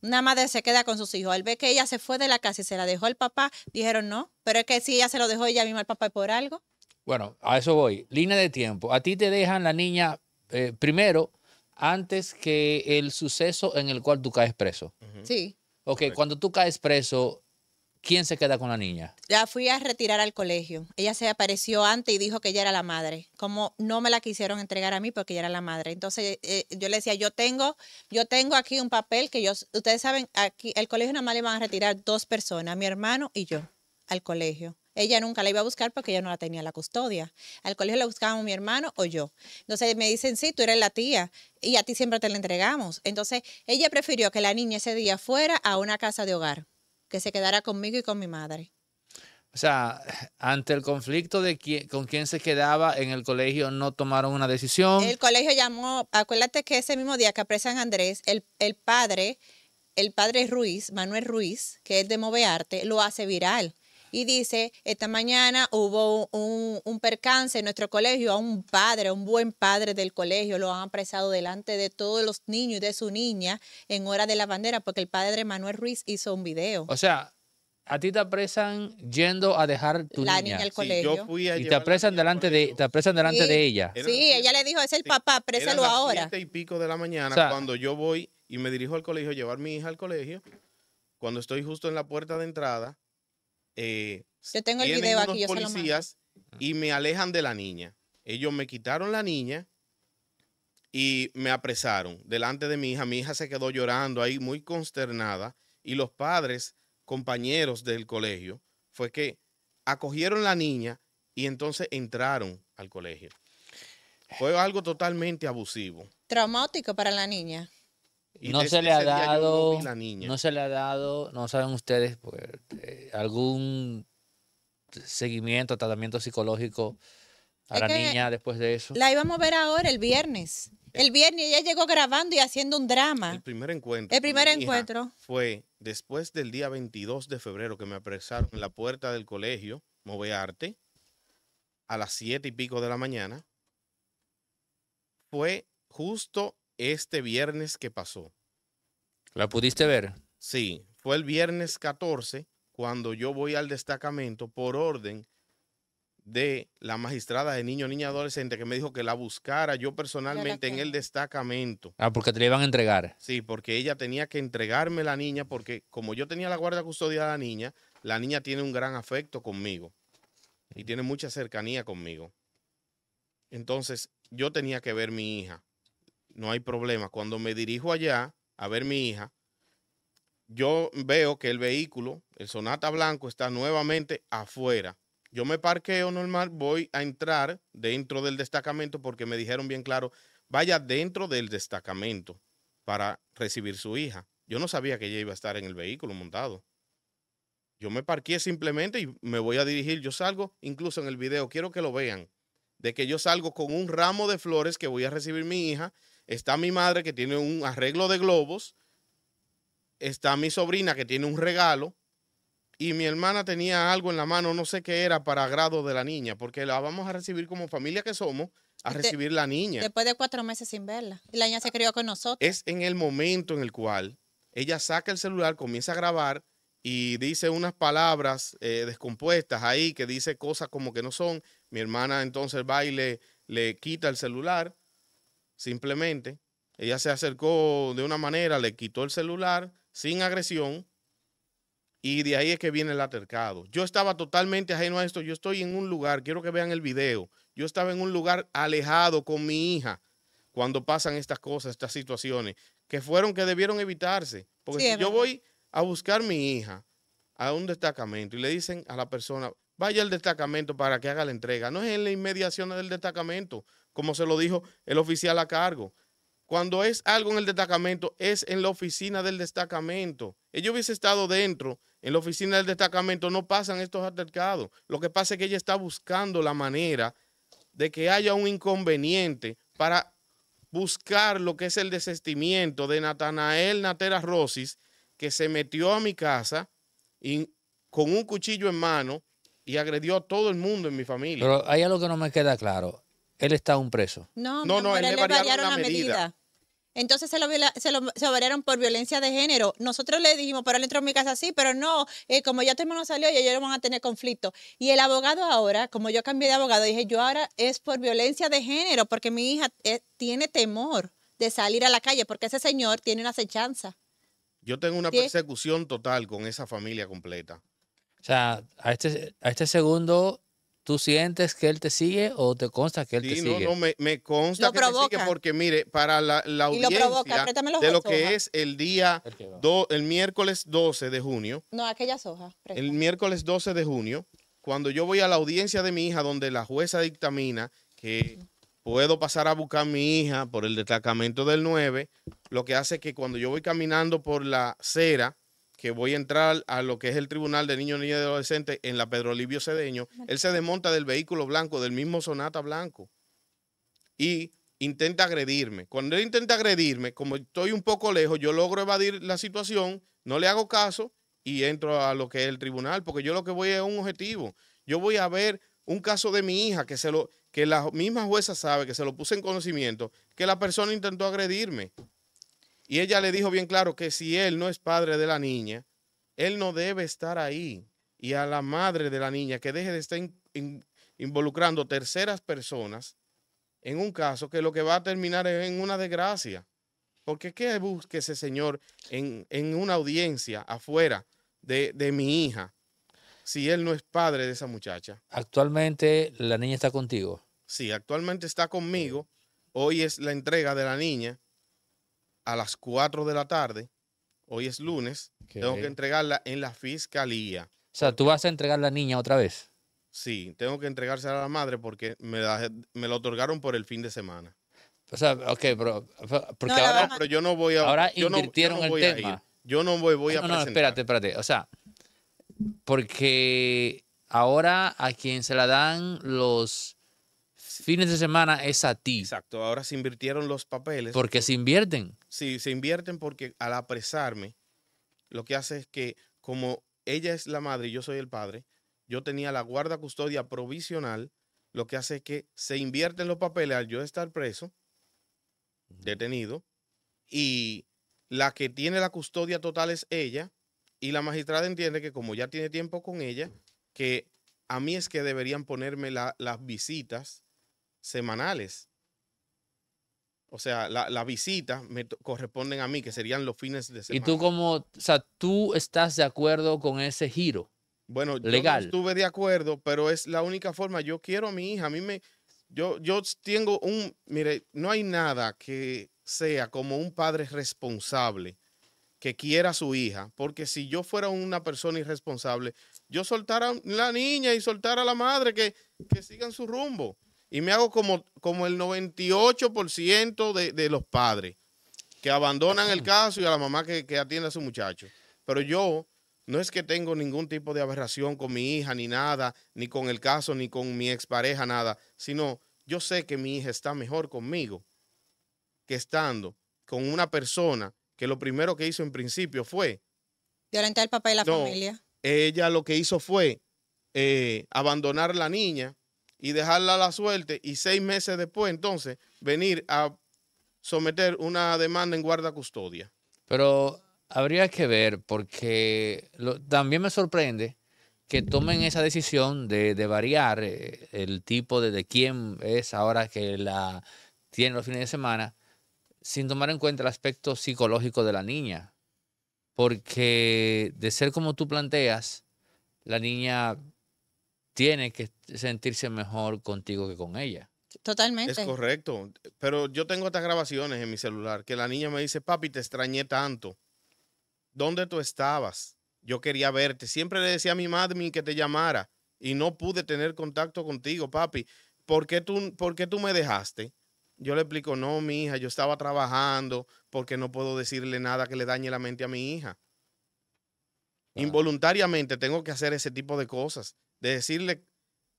[SPEAKER 2] Una madre se queda con sus hijos. al ver que ella se fue de la casa y se la dejó el papá. Dijeron no, pero es que si ella se lo dejó ella misma al papá por algo.
[SPEAKER 1] Bueno, a eso voy. Línea de tiempo. A ti te dejan la niña eh, primero antes que el suceso en el cual tú caes preso. Sí. Ok, cuando tú caes preso, ¿Quién se queda con la niña?
[SPEAKER 2] La fui a retirar al colegio. Ella se apareció antes y dijo que ella era la madre. Como no me la quisieron entregar a mí porque ella era la madre. Entonces eh, yo le decía, yo tengo, yo tengo aquí un papel que yo, ustedes saben, aquí el colegio nada le van a retirar dos personas, mi hermano y yo, al colegio. Ella nunca la iba a buscar porque ella no la tenía la custodia. Al colegio la buscábamos mi hermano o yo. Entonces me dicen, sí, tú eres la tía y a ti siempre te la entregamos. Entonces ella prefirió que la niña ese día fuera a una casa de hogar que se quedara conmigo y con mi madre.
[SPEAKER 1] O sea, ante el conflicto de quién, con quién se quedaba en el colegio, no tomaron una decisión. El colegio
[SPEAKER 2] llamó, acuérdate que ese mismo día que apresan a Andrés, el, el padre, el padre Ruiz, Manuel Ruiz, que es de Movearte, lo hace viral y dice, esta mañana hubo un, percance en nuestro colegio, a un padre, un buen padre del colegio, lo han apresado delante de todos los niños y de su niña en hora de la bandera, porque el padre Manuel Ruiz hizo un video.
[SPEAKER 1] O sea, a ti te apresan yendo a dejar tu niña, al
[SPEAKER 2] colegio.
[SPEAKER 3] y
[SPEAKER 1] te apresan delante de te apresan
[SPEAKER 2] delante de ella. sí, ella le dijo, es el papá, apresalo ahora.
[SPEAKER 3] Siete y pico de la mañana cuando yo voy y me dirijo al colegio a llevar mi hija al colegio, cuando estoy justo en la puerta de entrada, eh, yo tengo el video y me alejan de la niña. Ellos me quitaron la niña y me apresaron delante de mi hija. Mi hija se quedó llorando ahí muy consternada y los padres, compañeros del colegio, fue que acogieron la niña y entonces entraron al colegio. Fue algo totalmente abusivo.
[SPEAKER 2] Traumático para la niña no
[SPEAKER 3] se este le ha dado, no, se le
[SPEAKER 1] ha dado, no saben ustedes, eh, algún seguimiento, tratamiento psicológico a la niña después de eso. La íbamos a
[SPEAKER 2] ver ahora el viernes. El viernes ella llegó grabando y haciendo un drama. El
[SPEAKER 3] primer encuentro. El primer encuentro. Fue después del día 22 de febrero que me apresaron en la puerta del colegio, Move Arte, a las siete y pico de la mañana. Fue justo este viernes que pasó. ¿La pudiste ver? Sí, fue el viernes 14 cuando yo voy al destacamento por orden de la magistrada de niño, niña, adolescente, que me dijo que la buscara yo personalmente en el destacamento.
[SPEAKER 1] Ah, porque te la iban a entregar.
[SPEAKER 3] Sí, porque ella tenía que entregarme la niña, porque como yo tenía la guarda custodia de la niña, la niña tiene un gran afecto conmigo y tiene mucha cercanía conmigo. Entonces, yo tenía que ver mi hija no hay problema. Cuando me dirijo allá a ver mi hija, yo veo que el vehículo, el Sonata Blanco, está nuevamente afuera. Yo me parqueo normal, voy a entrar dentro del destacamento porque me dijeron bien claro, vaya dentro del destacamento para recibir su hija. Yo no sabía que ella iba a estar en el vehículo montado. Yo me parqué simplemente y me voy a dirigir. Yo salgo, incluso en el video, quiero que lo vean, de que yo salgo con un ramo de flores que voy a recibir mi hija Está mi madre que tiene un arreglo de globos. Está mi sobrina que tiene un regalo. Y mi hermana tenía algo en la mano, no sé qué era, para grado de la niña, porque la vamos a recibir como familia que somos, a recibir la niña.
[SPEAKER 2] Después de cuatro meses sin verla. Y la niña se crió con nosotros.
[SPEAKER 3] Es en el momento en el cual ella saca el celular, comienza a grabar y dice unas palabras eh, descompuestas ahí, que dice cosas como que no son. Mi hermana entonces va y le, le quita el celular Simplemente, ella se acercó de una manera, le quitó el celular sin agresión y de ahí es que viene el altercado. Yo estaba totalmente ajeno a esto, yo estoy en un lugar, quiero que vean el video, yo estaba en un lugar alejado con mi hija cuando pasan estas cosas, estas situaciones, que fueron que debieron evitarse. Porque si yo voy a buscar a mi hija a un destacamento y le dicen a la persona, vaya al destacamento para que haga la entrega. No es en la inmediación del destacamento, como se lo dijo el oficial a cargo. Cuando es algo en el destacamento, es en la oficina del destacamento. Ella hubiese estado dentro, en la oficina del destacamento, no pasan estos altercados. Lo que pasa es que ella está buscando la manera de que haya un inconveniente para buscar lo que es el desestimiento de Natanael Natera Rosis, que se metió a mi casa con un cuchillo en mano y agredió a todo el mundo en mi familia. Pero
[SPEAKER 1] hay algo que no me queda claro. Él está un preso.
[SPEAKER 2] No, no, no, él le variaron, la medida. Entonces se lo, variaron por violencia de género. Nosotros le dijimos, pero él entró en mi casa así, pero no, eh, como ya tu hermano salió, y ellos van a tener conflicto. Y el abogado ahora, como yo cambié de abogado, dije, yo ahora es por violencia de género, porque mi hija eh, tiene temor de salir a la calle, porque ese señor tiene una acechanza.
[SPEAKER 3] Yo tengo una persecución total con esa familia completa. O sea,
[SPEAKER 1] a este, a este segundo, ¿tú sientes que él te sigue o te consta que él te sigue? sigue? No,
[SPEAKER 3] me, me consta que te sigue porque, mire, para la, audiencia de lo que es el día, el, miércoles 12 de junio.
[SPEAKER 2] No, aquellas hojas. El
[SPEAKER 3] miércoles 12 de junio, cuando yo voy a la audiencia de mi hija, donde la jueza dictamina que puedo pasar a buscar a mi hija por el destacamento del 9, lo que hace que cuando yo voy caminando por la cera, que voy a entrar a lo que es el Tribunal de Niños, Niñas y Adolescentes en la Pedro Livio Cedeño, él se desmonta del vehículo blanco, del mismo Sonata blanco, y intenta agredirme. Cuando él intenta agredirme, como estoy un poco lejos, yo logro evadir la situación, no le hago caso y entro a lo que es el tribunal, porque yo lo que voy es un objetivo. Yo voy a ver un caso de mi hija que se lo que la misma jueza sabe que se lo puse en conocimiento, que la persona intentó agredirme. Y ella le dijo bien claro que si él no es padre de la niña, él no debe estar ahí. Y a la madre de la niña que deje de estar involucrando terceras personas en un caso que lo que va a terminar es en una desgracia. Porque qué busque ese señor en, una audiencia afuera de, de mi hija si él no es padre de esa muchacha. Actualmente la niña está contigo. Sí, actualmente está conmigo. Hoy es la entrega de la niña a las 4 de la tarde. Hoy es lunes. Tengo que entregarla en la fiscalía.
[SPEAKER 1] O sea, tú vas a entregar la niña otra vez.
[SPEAKER 3] Sí, tengo que entregársela a la madre porque me la, me la otorgaron por el fin de semana. O sea, ok, pero, porque ahora, yo no voy a. Ahora invirtieron el tema. Yo no voy, voy a. No, no,
[SPEAKER 1] espérate, espérate. O sea, porque ahora a quien se la
[SPEAKER 3] dan los fines de semana es a ti. Exacto, ahora se invirtieron los papeles. Porque
[SPEAKER 1] se invierten
[SPEAKER 3] si se invierten porque al apresarme, lo que hace es que como ella es la madre y yo soy el padre, yo tenía la guarda custodia provisional, lo que hace es que se invierten los papeles al yo estar preso, detenido, y la que tiene la custodia total es ella, y la magistrada entiende que como ya tiene tiempo con ella, que a mí es que deberían ponerme las visitas semanales o sea, la, visita me corresponden a mí, que serían los fines de semana. ¿Y tú como, o sea, tú estás de acuerdo con ese giro? Bueno, legal. Yo estuve de acuerdo, pero es la única forma. Yo quiero a mi hija, a mí me, yo, yo tengo un, mire, no hay nada que sea como un padre responsable que quiera a su hija, porque si yo fuera una persona irresponsable, yo soltara a la niña y soltara a la madre que, que sigan su rumbo. Y me hago como, como el 98% de, de, los padres que abandonan el caso y a la mamá que, atiende a su muchacho. Pero yo no es que tengo ningún tipo de aberración con mi hija, ni nada, ni con el caso, ni con mi expareja, nada, sino yo sé que mi hija está mejor conmigo que estando con una persona que lo primero que hizo en principio fue...
[SPEAKER 2] Violentar el papá y la familia.
[SPEAKER 3] Ella lo que hizo fue eh, abandonar la niña y dejarla a la suerte y seis meses después entonces venir a someter una demanda en guarda custodia.
[SPEAKER 1] Pero habría que ver porque también me sorprende que tomen esa decisión de, variar eh, el tipo de, de, quién es ahora que la tiene los fines de semana sin tomar en cuenta el aspecto psicológico de la niña. Porque de ser como tú planteas, la niña tiene que
[SPEAKER 3] sentirse mejor
[SPEAKER 1] contigo que con ella.
[SPEAKER 2] Totalmente. Es
[SPEAKER 3] correcto. Pero yo tengo estas grabaciones en mi celular que la niña me dice, papi, te extrañé tanto. ¿Dónde tú estabas? Yo quería verte. Siempre le decía a mi madre que te llamara y no pude tener contacto contigo, papi. ¿Por qué tú, por tú me dejaste? Yo le explico, no, mi hija, yo estaba trabajando porque no puedo decirle nada que le dañe la mente a mi hija. Involuntariamente tengo que hacer ese tipo de cosas de decirle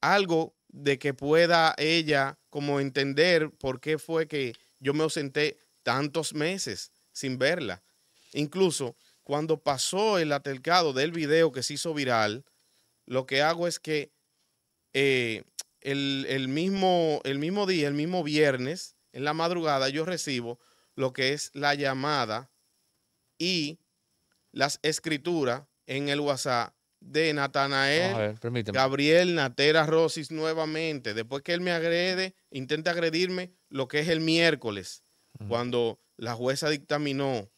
[SPEAKER 3] algo de que pueda ella como entender por qué fue que yo me ausenté tantos meses sin verla. Incluso cuando pasó el atelcado del video que se hizo viral, lo que hago es que eh, el, mismo, el mismo día, el mismo viernes, en la madrugada, yo recibo lo que es la llamada y las escrituras en el WhatsApp de Natanael, Gabriel Natera Rosis nuevamente. Después que él me agrede, intenta agredirme lo que es el miércoles, cuando la jueza dictaminó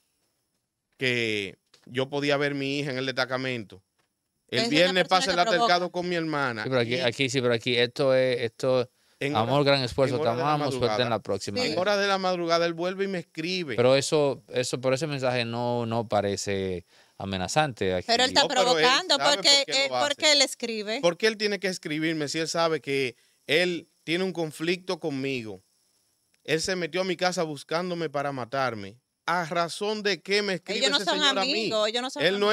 [SPEAKER 3] que yo podía ver a mi hija en el destacamento. El viernes pasa el atercado con mi hermana. Sí, pero aquí, sí, pero aquí
[SPEAKER 1] esto es esto. amor, gran esfuerzo, te amamos, en la próxima. ¿eh?
[SPEAKER 3] horas de la madrugada él vuelve y me escribe. Pero
[SPEAKER 1] eso, eso, por ese mensaje no, no parece amenazante.
[SPEAKER 3] Pero él está provocando porque, por él, porque
[SPEAKER 2] él escribe. Porque
[SPEAKER 3] él tiene que escribirme si él sabe que él tiene un conflicto conmigo. Él se metió a mi casa buscándome para matarme. ¿A razón de qué me escribe él, no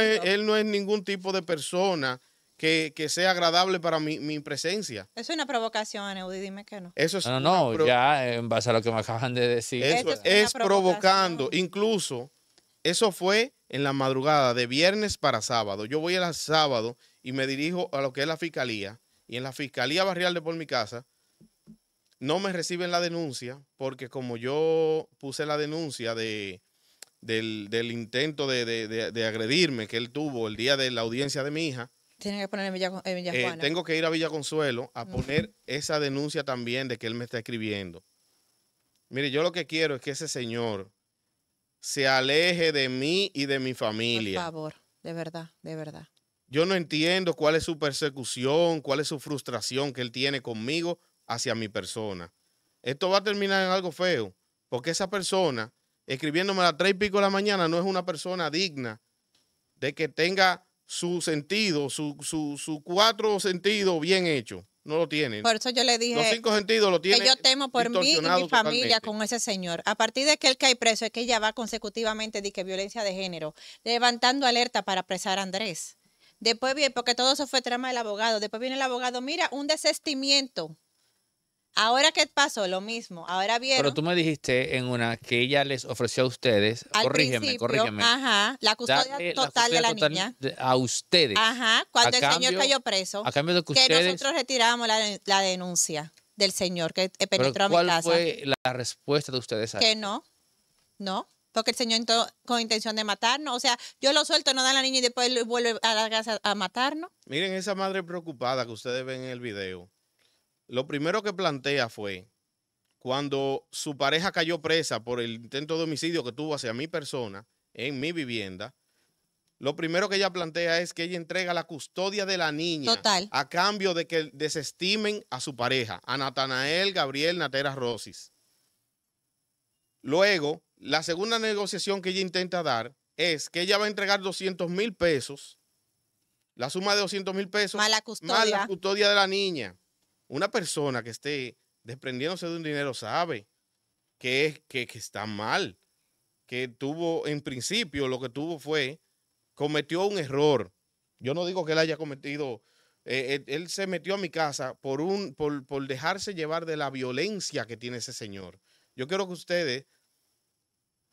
[SPEAKER 3] Es, ningún tipo de persona que, sea agradable para mi, mi presencia.
[SPEAKER 2] Eso es una provocación, Aneudi. dime que no.
[SPEAKER 3] Eso es no, no, ya en base a lo que me acaban de decir. Eso es provocando. Incluso, eso fue en la madrugada de viernes para sábado. Yo voy el sábado y me dirijo a lo que es la fiscalía. Y en la fiscalía barrial de por mi casa no me reciben la denuncia porque como yo puse la denuncia de, del, intento de, agredirme que él tuvo el día de la audiencia de mi hija.
[SPEAKER 2] que poner en Villa, eh,
[SPEAKER 3] tengo que ir a Villa Consuelo a poner esa denuncia también de que él me está escribiendo. Mire, yo lo que quiero es que ese señor se aleje de mí y de mi familia. Por
[SPEAKER 2] favor, de verdad, de verdad.
[SPEAKER 3] Yo no entiendo cuál es su persecución, cuál es su frustración que él tiene conmigo hacia mi persona. Esto va a terminar en algo feo, porque esa persona escribiéndome a las tres y pico de la mañana no es una persona digna de que tenga su sentido, su, cuatro sentidos bien hecho no lo tienen. Por eso yo le dije los cinco sentidos lo tienen que yo temo por mí y mi familia
[SPEAKER 2] con ese señor. A partir de que él hay preso es que ella va consecutivamente de que violencia de género, levantando alerta para apresar a Andrés. Después viene porque todo eso fue trama del abogado. Después viene el abogado, mira, un desestimiento Ahora, ¿qué pasó? Lo mismo. Ahora vieron. Pero
[SPEAKER 1] tú me dijiste en una que ella les ofreció a ustedes, corrígeme, corrígeme.
[SPEAKER 2] Ajá, la custodia total de la niña.
[SPEAKER 1] a ustedes. Ajá, cuando el señor cayó preso. A cambio de que, que nosotros
[SPEAKER 2] retiramos la, la, denuncia del señor que eh, penetró a mi casa. ¿Cuál fue
[SPEAKER 1] la respuesta de ustedes Que
[SPEAKER 2] no, no. Porque el señor con intención de matarnos. O sea, yo lo suelto, no da a la niña y después vuelve a la casa a matarnos.
[SPEAKER 3] Miren esa madre preocupada que ustedes ven en el video lo primero que plantea fue cuando su pareja cayó presa por el intento de homicidio que tuvo hacia mi persona en mi vivienda. Lo primero que ella plantea es que ella entrega la custodia de la niña a cambio de que desestimen a su pareja, a Natanael Gabriel Natera Rosis. Luego, la segunda negociación que ella intenta dar es que ella va a entregar 200 mil pesos, la suma de 200 mil pesos, a la custodia de la niña una persona que esté desprendiéndose de un dinero sabe que, es, que, está mal, que tuvo, en principio lo que tuvo fue, cometió un error. Yo no digo que él haya cometido, eh, él, se metió a mi casa por, un, por, por dejarse llevar de la violencia que tiene ese señor. Yo quiero que ustedes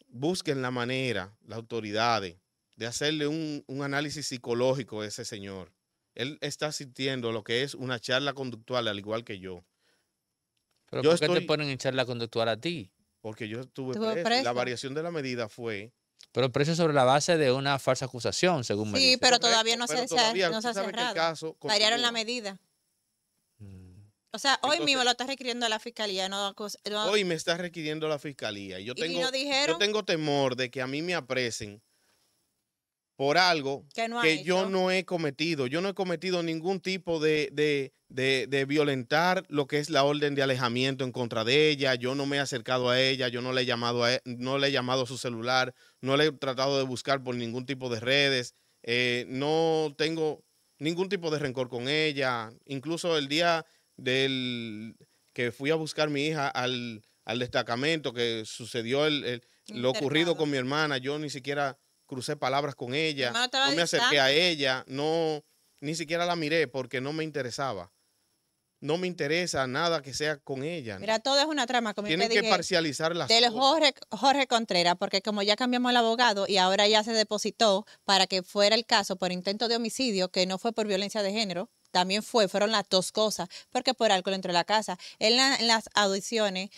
[SPEAKER 3] busquen la manera, las autoridades, de hacerle un, un análisis psicológico a ese señor. Él está asistiendo a lo que es una charla conductual, al igual que yo. ¿Pero por qué te ponen en charla conductual a ti? Porque yo estuve preso. La variación de la medida fue
[SPEAKER 1] pero preso sobre la base de una falsa acusación, según me me
[SPEAKER 2] Sí, pero todavía no se, ha cerrado. Variaron la medida. Mm. O sea, hoy mismo lo está requiriendo la fiscalía. hoy me
[SPEAKER 3] está requiriendo la fiscalía. Yo tengo, yo tengo temor de que a mí me apresen por algo que, yo no he cometido. Yo no he cometido ningún tipo de, violentar lo que es la orden de alejamiento en contra de ella. Yo no me he acercado a ella, yo no le he llamado a, e, no le he llamado a su celular, no le he tratado de buscar por ningún tipo de redes. Eh, no tengo ningún tipo de rencor con ella. Incluso el día del que fui a buscar a mi hija al, al destacamento que sucedió lo ocurrido con mi hermana, yo ni siquiera crucé palabras con ella, no, me acerqué a ella, no, ni siquiera la miré porque no me interesaba. No me interesa nada que sea con ella. Mira,
[SPEAKER 2] todo es una trama. Como que parcializar las del Jorge, Jorge Contreras, porque como ya cambiamos el abogado y ahora ya se depositó para que fuera el caso por intento de homicidio, que no fue por violencia de género, también fue, fueron las dos cosas, porque por alcohol entró la casa. Él en las audiciones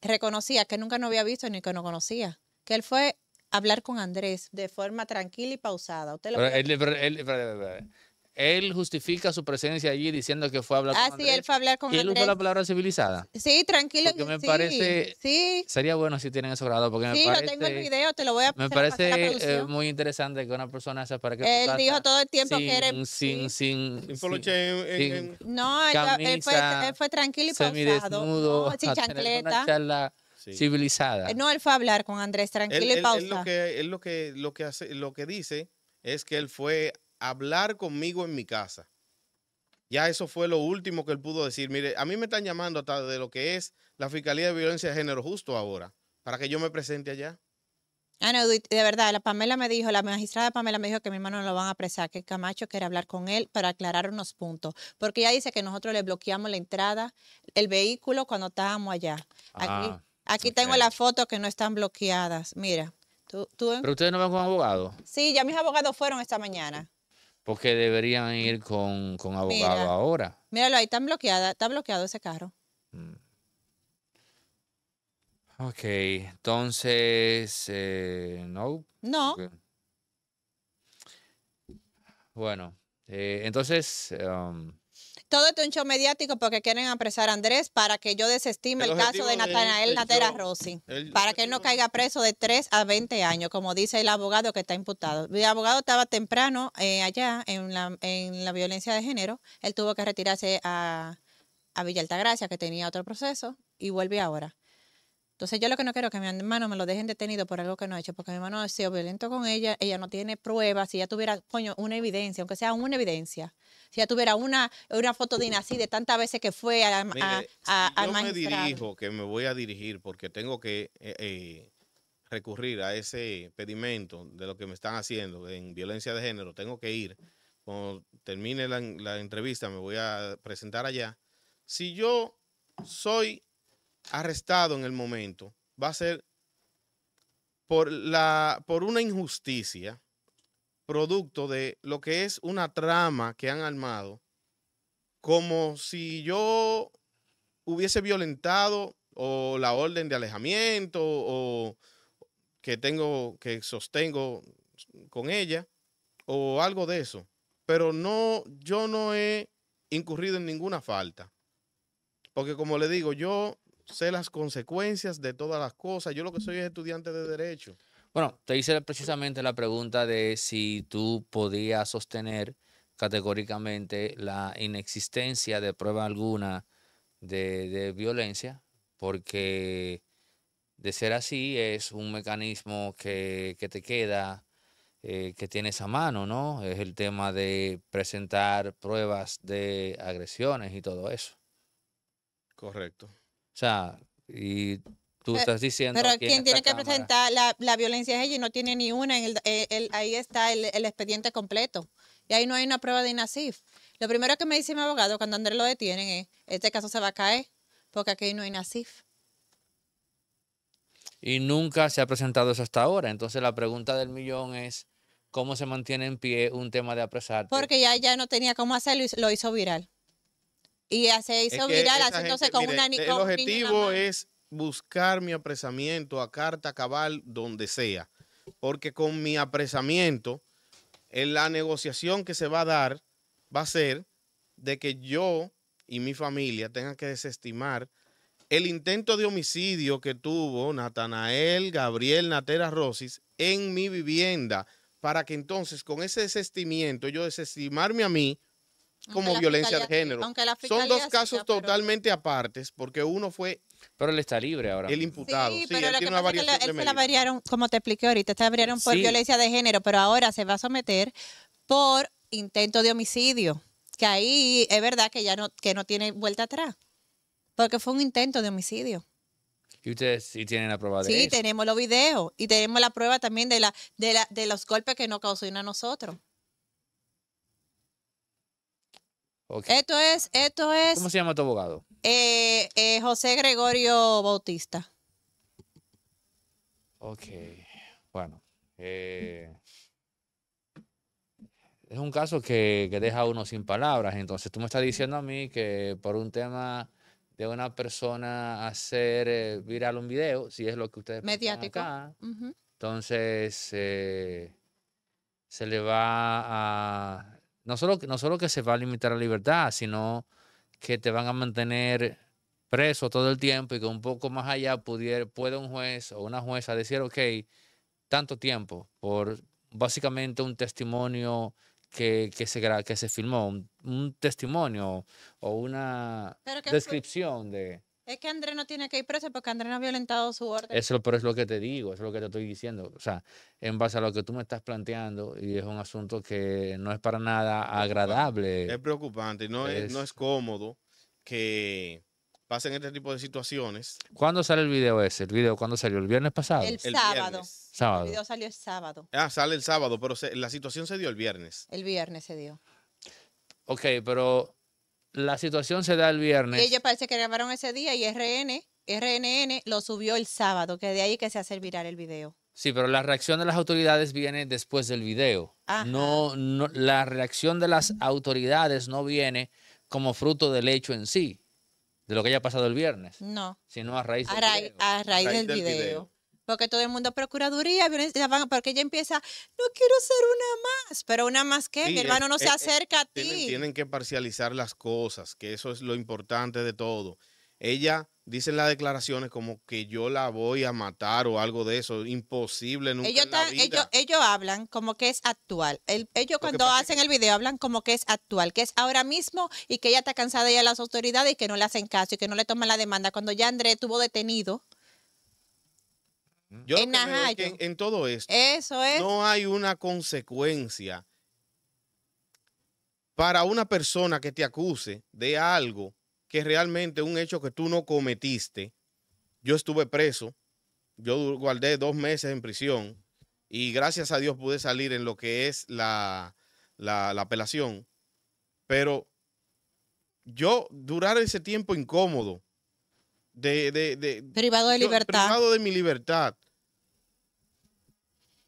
[SPEAKER 2] reconocía que nunca no había visto ni que no conocía, que él fue hablar con Andrés de forma tranquila y pausada. Usted
[SPEAKER 1] él, él, justifica su presencia allí diciendo que fue a hablar con Andrés. Ah, sí, él
[SPEAKER 2] fue a hablar con ¿Y él Andrés. la
[SPEAKER 1] palabra civilizada?
[SPEAKER 2] Sí, tranquilo. Porque me parece... Sí.
[SPEAKER 1] Sería bueno si tienen eso grabado porque sí, me parece... en el video,
[SPEAKER 2] te lo voy a Me parece eh, muy
[SPEAKER 1] interesante que una persona sea para que... Él dijo todo el tiempo que era... Sin, sin... sin, no, él, fue,
[SPEAKER 2] él fue tranquilo y pausado. Semidesnudo. No, sin chancleta
[SPEAKER 3] civilizada.
[SPEAKER 2] Eh, no, él fue a hablar con Andrés, tranquilo y pausa. Él, lo
[SPEAKER 3] que, lo, que, lo, que hace, lo que dice es que él fue a hablar conmigo en mi casa. Ya eso fue lo último que él pudo decir. Mire, a mí me están llamando hasta de lo que es la Fiscalía de Violencia de Género justo ahora, para que yo me presente allá.
[SPEAKER 2] Ah, no, de verdad, la Pamela me dijo, la magistrada Pamela me dijo que mi hermano no lo van a apresar, que Camacho quiere hablar con él para aclarar unos puntos, porque ella dice que nosotros le bloqueamos la entrada, el vehículo cuando estábamos allá. Aquí, ah. Aquí tengo las fotos que no están bloqueadas. Mira, tú, tú...
[SPEAKER 1] Pero ustedes no van con abogado?
[SPEAKER 2] Sí, ya mis abogados fueron esta mañana.
[SPEAKER 1] Porque deberían ir con, con abogado ahora.
[SPEAKER 2] Míralo ahí, están bloqueada, está bloqueado ese carro. Mm.
[SPEAKER 1] Ok, entonces, eh, no. No. Bueno, eh, entonces, um,
[SPEAKER 2] todo esto es un show mediático porque quieren apresar a Andrés para que yo desestime el, caso de Natanael Natera Rossi, para que él no caiga preso de 3 a 20 años, como dice el abogado que está imputado. Mi abogado estaba temprano eh, allá en la, violencia de género, él tuvo que retirarse a, a Villa Altagracia, que tenía otro proceso, y vuelve ahora. Entonces yo lo que no quiero es que mi hermano me lo dejen detenido por algo que no ha hecho, porque mi hermano ha sido violento con ella, ella no tiene pruebas, si ella tuviera, coño, una evidencia, aunque sea una evidencia, si ella tuviera una, una foto de Nancy de tantas veces que fue a... a, yo me dirijo,
[SPEAKER 3] que me voy a dirigir porque tengo que eh, eh, recurrir a ese pedimento de lo que me están haciendo en violencia de género, tengo que ir. Cuando termine la, la entrevista me voy a presentar allá. Si yo soy arrestado en el momento va a ser por, la, por una injusticia producto de lo que es una trama que han armado, como si yo hubiese violentado o la orden de alejamiento o que tengo que sostengo con ella o algo de eso, pero no yo no he incurrido en ninguna falta. Porque como le digo, yo sé las consecuencias de todas las cosas. Yo lo que soy es estudiante de derecho.
[SPEAKER 1] Bueno, te hice precisamente la pregunta de si tú podías sostener categóricamente la inexistencia de prueba alguna de, violencia, porque de ser así es un mecanismo que, te queda, eh, que tienes a mano, ¿no? Es el tema de presentar pruebas de agresiones y todo eso. Correcto. O sea, y tú eh, estás diciendo. Pero quien tiene que presentar
[SPEAKER 2] la, violencia es ella y no tiene ni una. En eh, ahí está el, expediente completo. Y ahí no hay una prueba de INASIF. Lo primero que me dice mi abogado cuando Andrés lo detienen es: este caso se va a caer porque aquí no hay INASIF.
[SPEAKER 1] Y nunca se ha presentado eso hasta ahora. Entonces, la pregunta del millón es: ¿cómo se mantiene en pie un
[SPEAKER 3] tema de apresar? Porque
[SPEAKER 2] ya, ya no tenía cómo hacerlo y lo hizo viral. Y se hizo con una El objetivo es
[SPEAKER 3] buscar mi apresamiento a carta cabal donde sea. Porque con mi apresamiento, en eh, la negociación que se va a dar va a ser de que yo y mi familia tengan que desestimar el intento de homicidio que tuvo Natanael Gabriel Natera Rosis en mi vivienda, para que entonces con ese desestimiento yo desestimarme a mí, como violencia de género. Son dos casos totalmente apartes, porque uno fue... Pero él está libre ahora. El imputado. Sí, pero él es que él se la
[SPEAKER 2] variaron, como te expliqué ahorita, se la variaron por violencia de género, pero ahora se va a someter por intento de homicidio, que ahí es verdad que ya no, que no tiene vuelta atrás, porque fue un intento de homicidio.
[SPEAKER 1] Y ustedes sí tienen la prueba de eso. Sí, tenemos
[SPEAKER 2] los videos y tenemos la prueba también de, la, de, la, de los golpes que nos causó a nosotros. Esto es, esto es. ¿Cómo
[SPEAKER 1] se llama tu abogado?
[SPEAKER 2] Eh, eh, José Gregorio Bautista.
[SPEAKER 1] Ok, bueno. Eh, es un caso que, deja a uno sin palabras. Entonces tú me estás diciendo a mí que por un tema de una persona hacer viral un video, si es lo que ustedes mediático, acá, entonces se le va a no solo, no solo que se va a limitar la libertad, sino que te van a mantener preso todo el tiempo y que un poco más allá puede un juez o una jueza decir, ok, tanto tiempo por básicamente un testimonio que, que, se, que se filmó, un testimonio o una descripción de...
[SPEAKER 2] Es que Andrés no tiene que ir preso porque Andrés no ha violentado su orden. Eso
[SPEAKER 1] pero es lo que te digo, eso es lo que te estoy diciendo. O sea, en base a lo que tú me estás planteando, y es un asunto que no es para nada agradable. Es
[SPEAKER 3] preocupante, no es, no es cómodo que pasen este tipo de situaciones.
[SPEAKER 1] ¿Cuándo sale el video ese? ¿El video cuándo salió? ¿El viernes pasado? El,
[SPEAKER 2] sábado. El video salió el sábado.
[SPEAKER 3] Ah, sale el sábado, pero la situación se dio el viernes.
[SPEAKER 2] El viernes se dio.
[SPEAKER 3] Ok, pero la situación se da el viernes.
[SPEAKER 2] Ella parece que grabaron ese día y RNN lo subió el sábado, que de ahí que se hace viral el video.
[SPEAKER 1] Sí, pero la reacción de las autoridades viene después del video. No, la reacción de las autoridades no viene como fruto del hecho en sí, de lo que haya pasado el viernes. No. Sino a raíz del
[SPEAKER 2] raíz, del, video que todo el mundo, procuraduría, porque ella empieza, no quiero ser una más, pero una más que, mi hermano no se eh, eh, acerca a ti. Tienen,
[SPEAKER 3] que parcializar las cosas, que eso es lo importante de todo. Ella dice en las declaraciones como que yo la voy a matar o algo de eso, imposible nunca ellos, en
[SPEAKER 2] ellos, hablan como que es actual. ellos cuando hacen el video hablan como que es actual, que es ahora mismo y que ella está cansada ya a las autoridades y que no le hacen caso y que no le toman la demanda. Cuando ya André estuvo detenido,
[SPEAKER 3] en, todo esto Eso no hay una consecuencia para una persona que te acuse de algo que realmente un hecho que tú no cometiste. Yo estuve preso, yo guardé dos meses en prisión y gracias a Dios pude salir en lo que es la, la apelación. Pero yo durar ese tiempo incómodo de, privado de libertad. Privado de mi libertad.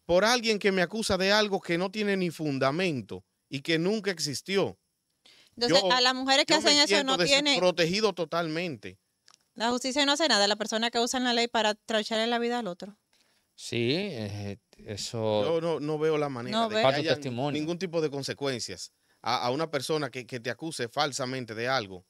[SPEAKER 3] Por alguien que me acusa de algo que no tiene ni fundamento y que nunca existió.
[SPEAKER 2] Entonces, a las mujeres que hacen eso no tienen.
[SPEAKER 3] Protegido totalmente.
[SPEAKER 2] La justicia no hace nada. La persona que usa la ley para en la vida al otro.
[SPEAKER 3] Sí, eh, eso. Yo no, veo la manera de que ningún tipo de consecuencias a, una persona que te acuse falsamente de algo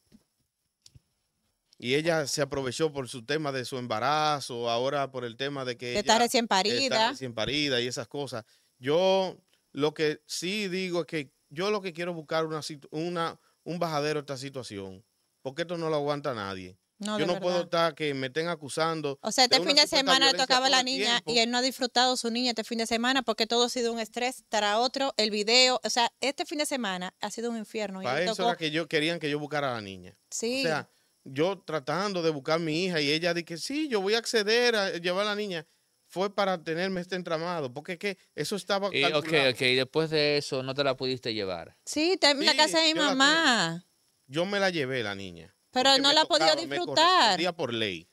[SPEAKER 3] y ella se aprovechó por su tema de su embarazo, ahora por el tema de que... De estar recién parida. Está recién parida y esas cosas. Yo lo que sí digo es que yo lo que quiero buscar una, una un bajadero a esta situación, porque esto no lo aguanta nadie. yo no puedo estar que me estén acusando. O sea, este fin de semana le tocaba a la niña y
[SPEAKER 2] él no ha disfrutado su niña este fin de semana porque todo ha sido un estrés tras otro, el video. O sea, este fin de semana ha sido un infierno. Para eso era que
[SPEAKER 3] yo querían que yo buscara a la niña. Sí. O yo tratando de buscar a mi hija y ella que sí, yo voy a acceder a llevar a la niña, fue para tenerme este entramado, porque eso estaba... Y, ok, ok, después de eso no te la pudiste llevar.
[SPEAKER 2] Sí, la casa de mi mamá.
[SPEAKER 3] yo me la llevé, la niña.
[SPEAKER 2] Pero no la podía disfrutar.
[SPEAKER 3] día por ley.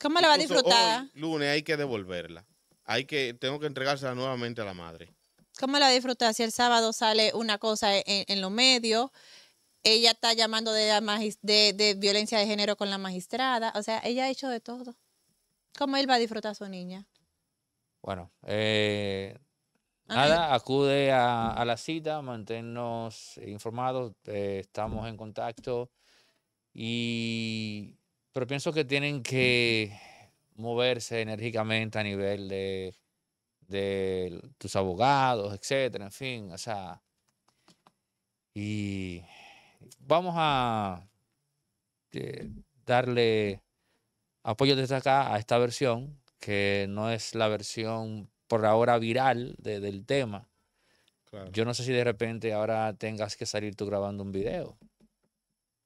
[SPEAKER 2] ¿Cómo la va a disfrutar?
[SPEAKER 3] lunes hay que devolverla. Hay que, tengo que entregársela nuevamente a la madre.
[SPEAKER 2] ¿Cómo la disfrutar si el sábado sale una cosa en, en los medios? ella está llamando de, de, violencia de género con la magistrada. O sea, ella ha hecho de todo. ¿Cómo él va a disfrutar a su niña?
[SPEAKER 1] Bueno, eh, nada, acude a, la cita, manténnos informados, eh, estamos en contacto. Y, pero pienso que tienen que moverse enérgicamente a nivel de, de tus abogados, etcétera, en fin, o sea, y Vamos a eh, darle apoyo desde acá a esta versión, que no es la versión por ahora viral del tema. Yo no sé si de repente ahora tengas que salir tú grabando un video.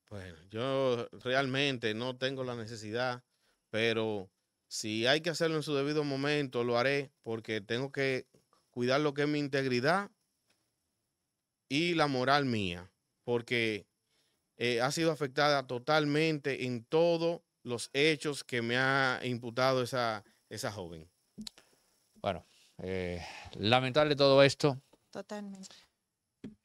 [SPEAKER 3] Bueno, yo realmente no tengo la necesidad, pero si hay que hacerlo en su debido momento, lo haré porque tengo que cuidar lo que es mi integridad y la moral mía porque eh, ha sido afectada totalmente en todos los hechos que me ha imputado esa, esa joven.
[SPEAKER 1] Bueno, eh, lamentable todo esto.
[SPEAKER 2] Totalmente.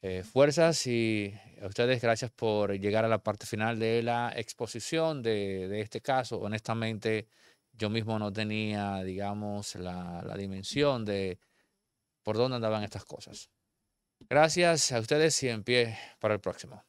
[SPEAKER 1] Eh, fuerzas y a ustedes gracias por llegar a la parte final de la exposición de, este caso. Honestamente, yo mismo no tenía, digamos, la dimensión de por dónde andaban estas cosas. Gracias a ustedes y en pie para el próximo.